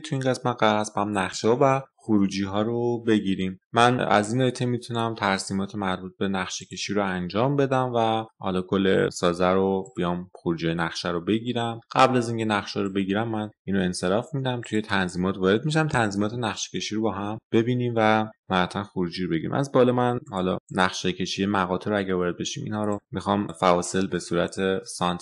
توی این قسمت قرار است با هم نقشه و خروجی ها رو بگیریم من از این آیتم میتونم ترسیمات مربوط به نقشه کشی رو انجام بدم و حالا کل سازه رو بیام خروجی نقشه رو بگیرم قبل از اینکه نقشه رو بگیرم من اینو انصراف میدم توی تنظیمات وارد میشم تنظیمات نقشه کشی رو با هم ببینیم و مرتا خروجی رو بگیریم از بالا من حالا نقشه کشی مقاطع رو اگه وارد بشیم اینها رو میخوام فواصل به صورت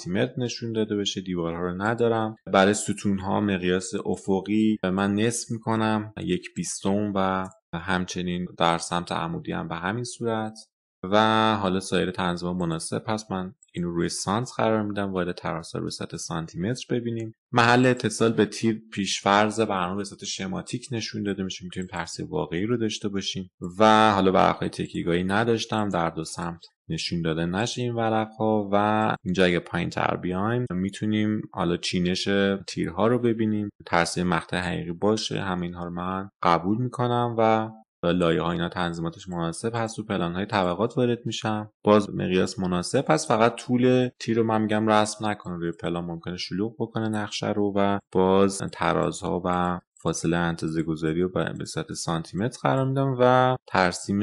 متر نشون داده بشه دیوارها رو ندارم برای ستون ها مقیاس افقی من نصف میکنم یک بیستم و همچنین در سمت عمودی هم به همین صورت و حالا سایر تنظیم مناسب پس من این روی سانت قرار میدم وارد تراس روی سطح سانتی متر ببینیم محل اتصال به تیر فرض برنامه به سطح شماتیک نشون داده میشه میتونیم ترسیب واقعی رو داشته باشیم و حالا برخواه تکیگاهی نداشتم در دو سمت نشون داده نشه این ورق ها و اینجا اگه پایین تر بیایم میتونیم حالا چینش تیرها رو ببینیم تاثیر مقطع حقیقی باشه ها رو من قبول میکنم و لایه ها اینا تنظیماتش مناسب هست و پلان های طبقات وارد میشم باز مقیاس مناسب هست فقط طول تیر رو من میگم رسم نکنه روی پلان ممکنه شلوغ بکنه نقشه رو و باز ترازها و فاصله اندازه گذاری رو به صورت سانتی متر قرار میدم و ترسیم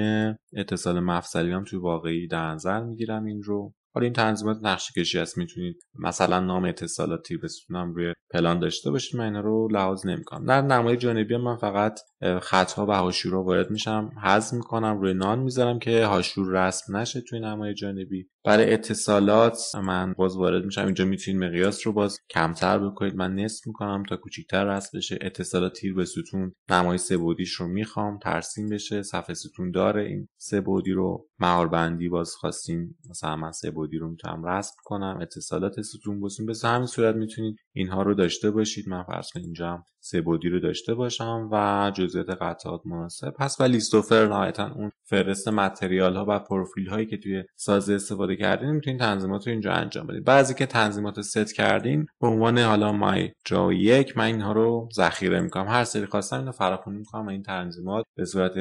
اتصال مفصلی هم توی واقعی در نظر میگیرم این رو حالا این تنظیمات نقشه کشی هست میتونید مثلا نام اتصالاتی بسونم روی پلان داشته باشید من اینا رو لحاظ نمیکنم در نمای جانبی من فقط خطها و هاشور رو وارد میشم حذف میکنم روی نان میذارم که هاشور رسم نشه توی نمای جانبی برای اتصالات من باز وارد میشم اینجا میتونید مقیاس رو باز کمتر بکنید من نصف میکنم تا کوچیکتر رسم بشه اتصالات تیر به ستون نمای سه بودیش رو میخوام ترسیم بشه صفحه ستون داره این سه بودی رو مهار بندی باز خواستیم مثلا من سه بودی رو میتونم رسم کنم اتصالات ستون بسون به همین صورت میتونید اینها رو داشته باشید من فرض کنم اینجا هم سه رو داشته باشم و جزئیات قطعات مناسب پس و لیستوفر نهایتا اون فرست متریال ها و پروفیل هایی که توی ساز استفاده کردین میتونین تنظیمات رو اینجا انجام بدین بعضی که تنظیمات ست کردین به عنوان حالا مای جا یک من اینها رو ذخیره میکنم هر سری خواستم اینو فراخونی میکنم و این تنظیمات به صورت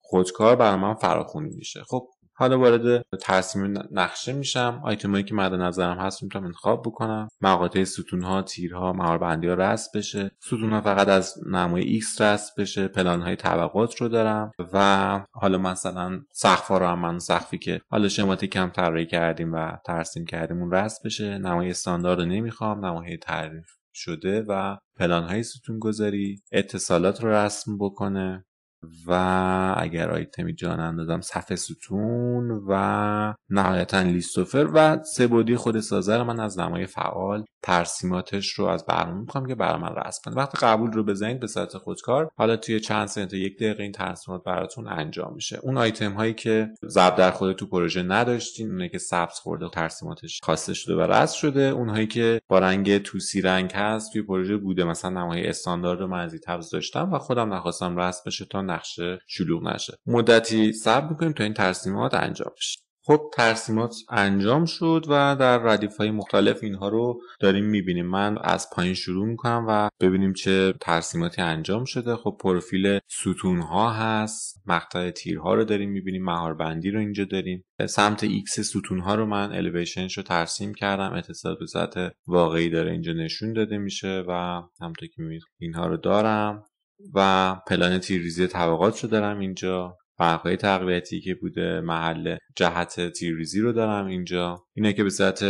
خودکار برای من فراخونی میشه خب حالا وارد تصمیم نقشه میشم هایی که مد نظرم هست میتونم انتخاب بکنم مقاطع ستون تیرها مهاربندی ها رسم بشه ستون ها فقط از نمای X رسم بشه پلان های طبقات رو دارم و حالا مثلا سقف رو هم من سقفی که حالا شماتی کم طراحی کردیم و ترسیم کردیم اون رسم بشه نمای استاندارد رو نمیخوام نمای تعریف شده و پلان های ستون گذاری اتصالات رو رسم بکنه و اگر آیتمی جان اندازم صفحه ستون و نهایتا لیستوفر و بودی خود سازر من از نمای فعال ترسیماتش رو از برنامه میخوام که برای من رسم کنه وقتی قبول رو بزنید به صورت خودکار حالا توی چند سنت یک دقیقه این ترسیمات براتون انجام میشه اون آیتم هایی که ضرب در خود تو پروژه نداشتین اونایی که سبز خورده ترسیماتش خواسته شده و رسم شده هایی که با رنگ توسی رنگ هست توی پروژه بوده مثلا نمای استاندارد رو من از داشتم و خودم نخواستم رسم بشه نقشه شلوغ نشه مدتی صبر میکنیم تا این ترسیمات انجام بشه خب ترسیمات انجام شد و در ردیف های مختلف اینها رو داریم میبینیم من از پایین شروع میکنم و ببینیم چه ترسیماتی انجام شده خب پروفیل ستون ها هست مقطع تیرها رو داریم میبینیم مهاربندی رو اینجا داریم سمت ایکس ستون ها رو من الیویشنش رو ترسیم کردم اتصال به سطح واقعی داره اینجا نشون داده میشه و همطور که میبینید اینها رو دارم و پلن تیریزی طبقات رو دارم اینجا برقهای تقویتی که بوده محل جهت تیریزی رو دارم اینجا اینه که به صورت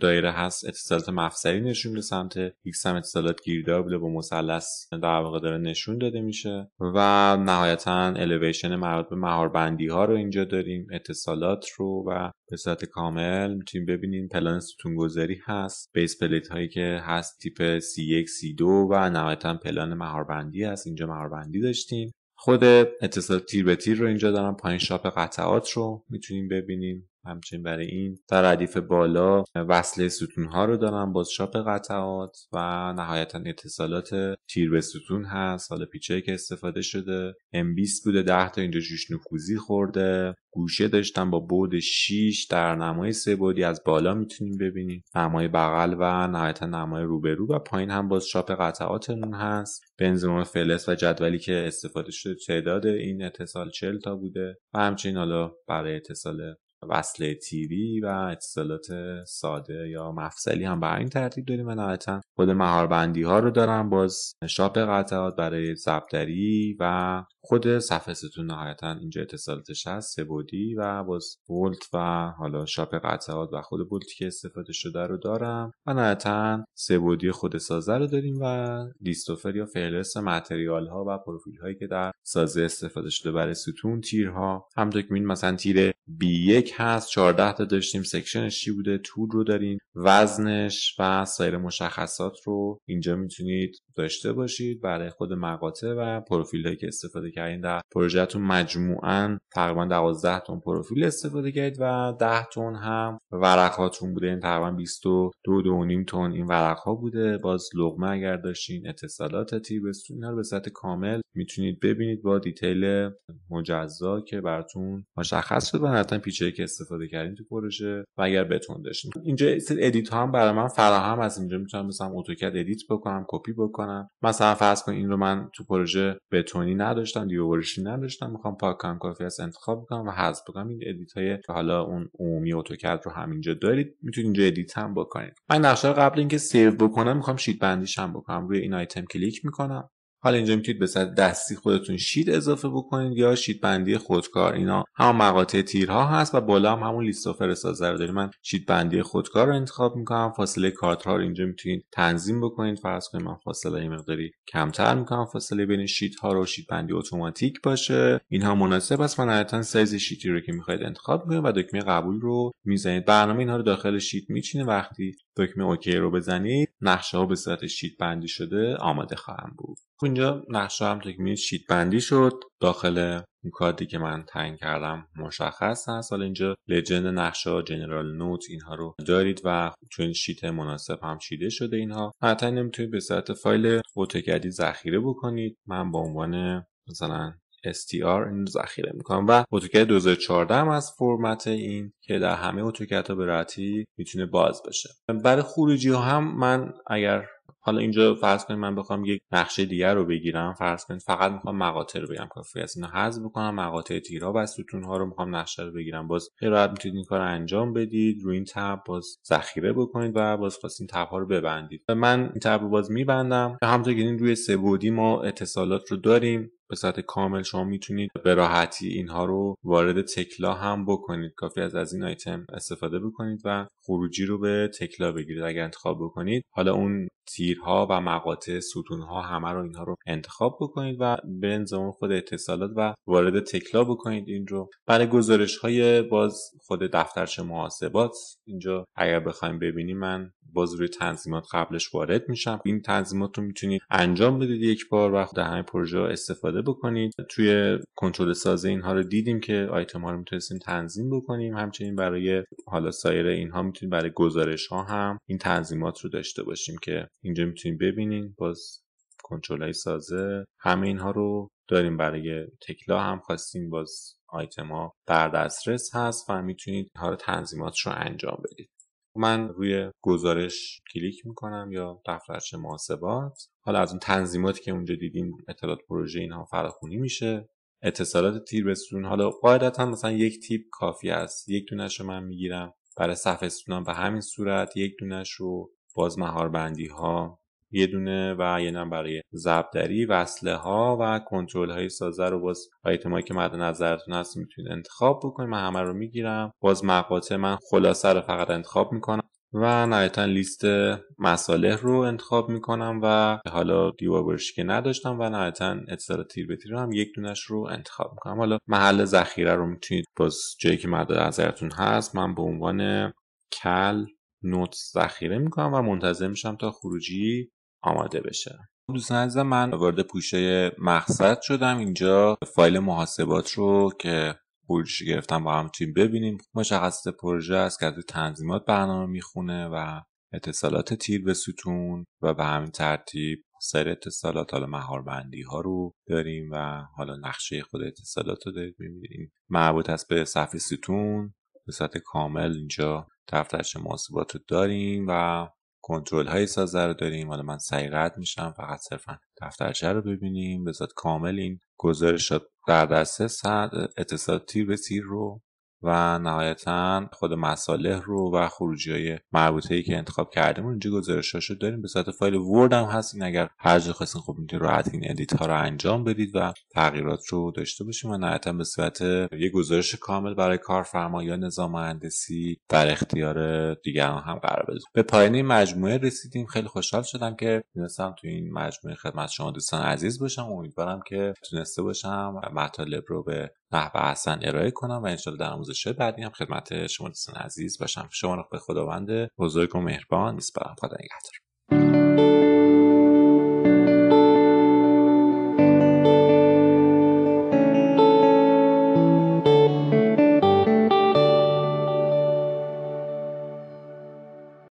دایره هست اتصالات مفصلی نشون به سمت ایکس هم اتصالات گیردار بوده با مثلث در واقع داره نشون داده میشه و نهایتا الیویشن مربوط به مهاربندی ها رو اینجا داریم اتصالات رو و به صورت کامل میتونیم ببینیم پلان ستون گذاری هست بیس پلیت هایی که هست تیپ C1 C2 و نهایتا پلان مهاربندی هست اینجا مهاربندی داشتیم خود اتصال تیر به تیر رو اینجا دارم پایین شاپ قطعات رو میتونیم ببینیم همچنین برای این در ردیف بالا وصله ستون ها رو دارن باز شاپ قطعات و نهایتا اتصالات تیر به ستون هست حالا پیچه که استفاده شده M20 بوده 10 تا اینجا جوش نفوذی خورده گوشه داشتم با بود 6 در نمای سه بودی از بالا میتونیم ببینیم نمای بغل و نهایتا نمای روبرو و پایین هم باز شاپ قطعاتمون هست بنزمان فلس و جدولی که استفاده شده تعداد این اتصال 40 تا بوده و همچنین حالا برای اتصال وصله تیری و اتصالات ساده یا مفصلی هم برای این ترتیب داریم و نهایتا خود مهاربندی ها رو دارم باز شاپ قطعات برای زبدری و خود صفحه ستون نهایتا اینجا اتصالاتش هست سبودی و باز بولت و حالا شاپ قطعات و خود بولتی که استفاده شده رو دارم و نهایتا سبودی خود سازه رو داریم و لیستوفر یا فهرست متریال ها و پروفیل هایی که در سازه استفاده شده برای ستون تیرها همطور که مثلا تیر b یک هست 14 تا داشتیم سکشنش چی بوده طول رو داریم وزنش و سایر مشخصات رو اینجا میتونید داشته باشید برای خود مقاطع و پروفیل هایی که استفاده کردین در پروژهتون مجموعا تقریبا 12 تون پروفیل استفاده کردید و 10 تون هم ورق هاتون بوده یعنی این تقریبا 22 نیم تون این ورق ها بوده باز لغمه اگر داشتین اتصالات تیبستون اینا رو به صورت کامل میتونید ببینید با دیتیل مجزا که براتون مشخص شده و حتما پیچه که استفاده کردین تو پروژه و اگر بتون داشتین اینجا ادیت ها هم برای من فراهم از اینجا میتونم مثلا اتوکد ادیت بکنم کپی بکنم مثلا فرض کن این رو من تو پروژه بتونی نداشتم دیوورشی نداشتم میخوام پاک کنم کافی از انتخاب بکنم و حذف بکنم این ادیت های که حالا اون عمومی اتوکد رو همینجا دارید میتونید اینجا ادیت هم بکنید من نقشه قبل اینکه سیو بکنم میخوام شیت بندیش هم بکنم روی این آیتم کلیک میکنم حالا اینجا میتونید به صورت دستی خودتون شید اضافه بکنید یا شید بندی خودکار اینا هم مقاطع تیرها هست و بالا هم همون لیست فرستاده رو دارید من شید بندی خودکار رو انتخاب میکنم فاصله کارت ها رو اینجا میتونید تنظیم بکنید فرض کنید من فاصله مقداری کمتر میکنم فاصله بین شیت ها رو شید بندی اتوماتیک باشه اینها مناسب است من نهایتا سایز شیتی رو که میخواهید انتخاب میکنید و دکمه قبول رو میزنید برنامه اینها رو داخل شیت میچینه وقتی دکمه اوکی رو بزنید نقشه ها به صورت شیت بندی شده آماده خواهم بود اینجا نقشه هم دکمه شیت بندی شد داخل اون کادی که من تنگ کردم مشخص هست حالا اینجا لجند نقشه ها جنرال نوت اینها رو دارید و چون شیت مناسب هم چیده شده اینها حتی نمیتونید به صورت فایل اوتوکدی ذخیره بکنید من به عنوان مثلا STR این ذخیره میکنم و اتوکد 2014 هم از فرمت این که در همه اتوکد ها به راحتی میتونه باز بشه برای خروجی ها هم من اگر حالا اینجا فرض کنید من بخوام یک نقشه دیگر رو بگیرم فرض کنید فقط میخوام مقاطع رو بگیرم کافی از حذف بکنم مقاطع تیرها و ستون ها رو میخوام نقشه رو بگیرم باز خیلی راحت میتونید این کار رو انجام بدید روی این تب باز ذخیره بکنید و باز خواستین تب ها رو ببندید من این تب رو باز میبندم همطور که این روی سه ما اتصالات رو داریم به صورت کامل شما میتونید به راحتی اینها رو وارد تکلا هم بکنید کافی از از این آیتم استفاده بکنید و خروجی رو به تکلا بگیرید اگر انتخاب بکنید حالا اون تیرها و مقاطع ستونها همه رو اینها رو انتخاب بکنید و به زمان خود اتصالات و وارد تکلا بکنید این رو برای گزارش های باز خود دفترچه محاسبات اینجا اگر بخوایم ببینیم من باز روی تنظیمات قبلش وارد میشم این تنظیمات رو میتونید انجام بدید یک بار و در همه پروژه استفاده بکنید توی کنترل سازه اینها رو دیدیم که آیتم ها رو میتونستیم تنظیم بکنیم همچنین برای حالا سایر اینها میتونیم برای گزارش ها هم این تنظیمات رو داشته باشیم که اینجا میتونیم ببینیم باز کنترل های سازه همه اینها رو داریم برای تکلا هم خواستیم باز آیتما در دسترس هست و میتونید اینها رو تنظیمات رو انجام بدید من روی گزارش کلیک میکنم یا دفترچه محاسبات حالا از اون تنظیماتی که اونجا دیدیم اطلاعات پروژه اینها فراخونی میشه اتصالات تیر ستون حالا قاعدتا مثلا یک تیپ کافی است یک دونش رو من میگیرم برای صفحه ستونم به همین صورت یک دونش رو باز مهاربندی ها یه دونه و یه نم برای ضربدری وصله ها و کنترل های سازه رو باز آیتم که مد نظرتون هست میتونید انتخاب بکنید من همه رو میگیرم باز مقاطع من خلاصه رو فقط انتخاب میکنم و نهایتا لیست مصالح رو انتخاب میکنم و حالا دیوار که نداشتم و نهایتا اتصال رو هم یک دونش رو انتخاب میکنم حالا محل ذخیره رو میتونید باز جایی که مد نظرتون هست من به عنوان کل نوت ذخیره میکنم و منتظر میشم تا خروجی آماده بشه دوستان عزیزم من وارد پوشه مقصد شدم اینجا فایل محاسبات رو که خروجش گرفتم با هم تیم ببینیم مشخص پروژه است که از تنظیمات برنامه میخونه و اتصالات تیر به ستون و به همین ترتیب سر اتصالات حالا مهاربندی ها رو داریم و حالا نقشه خود اتصالات رو دارید میبینید مربوط است به صفحه ستون به صورت کامل اینجا دفترچه محاسبات رو داریم و کنترل های سازه رو داریم حالا من سعی رد میشم فقط صرفا دفترچه رو ببینیم بذات کامل این گزارشات در دسته اتصال تیر به رو و نهایتا خود مصالح رو و خروجی های مربوطه ای که انتخاب کردیم اونجا گزارش رو داریم به صورت فایل ورد هم هست اگر هر جا خواستین خب میتونید راحت این ادیت ها رو انجام بدید و تغییرات رو داشته باشیم و نهایتا به صورت یه گزارش کامل برای کارفرما یا نظام مهندسی در اختیار دیگران هم قرار بدید به پایان مجموعه رسیدیم خیلی خوشحال شدم که تونستم تو این مجموعه خدمت شما دوستان عزیز باشم امیدوارم که تونسته باشم مطالب رو به نحو احسن ارائه کنم و انشالله در آموزش بعدی هم خدمت شما دوستان عزیز باشم شما رو به خداوند بزرگ و مهربان میسپارم خدا نگهدار